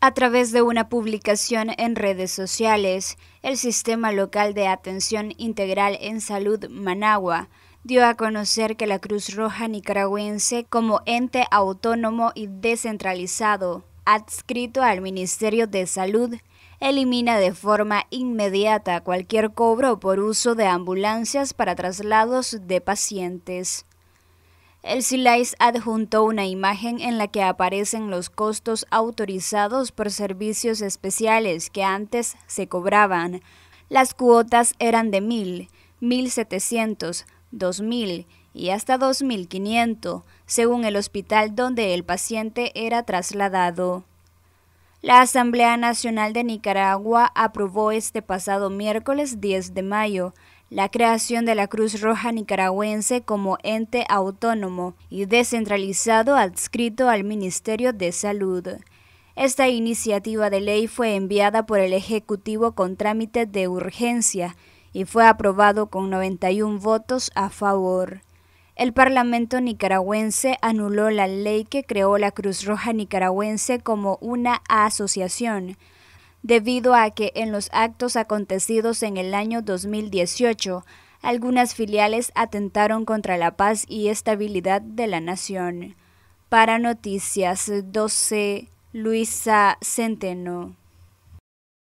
A través de una publicación en redes sociales, el Sistema Local de Atención Integral en Salud Managua dio a conocer que la Cruz Roja Nicaragüense, como ente autónomo y descentralizado, adscrito al Ministerio de Salud, elimina de forma inmediata cualquier cobro por uso de ambulancias para traslados de pacientes. El Silais adjuntó una imagen en la que aparecen los costos autorizados por servicios especiales que antes se cobraban. Las cuotas eran de 1.000, 1.700, 2.000 y hasta 2.500, según el hospital donde el paciente era trasladado. La Asamblea Nacional de Nicaragua aprobó este pasado miércoles 10 de mayo la creación de la Cruz Roja Nicaragüense como ente autónomo y descentralizado adscrito al Ministerio de Salud. Esta iniciativa de ley fue enviada por el Ejecutivo con trámite de urgencia y fue aprobado con 91 votos a favor. El Parlamento nicaragüense anuló la ley que creó la Cruz Roja Nicaragüense como una asociación, debido a que en los actos acontecidos en el año 2018, algunas filiales atentaron contra la paz y estabilidad de la nación. Para Noticias 12, Luisa Centeno.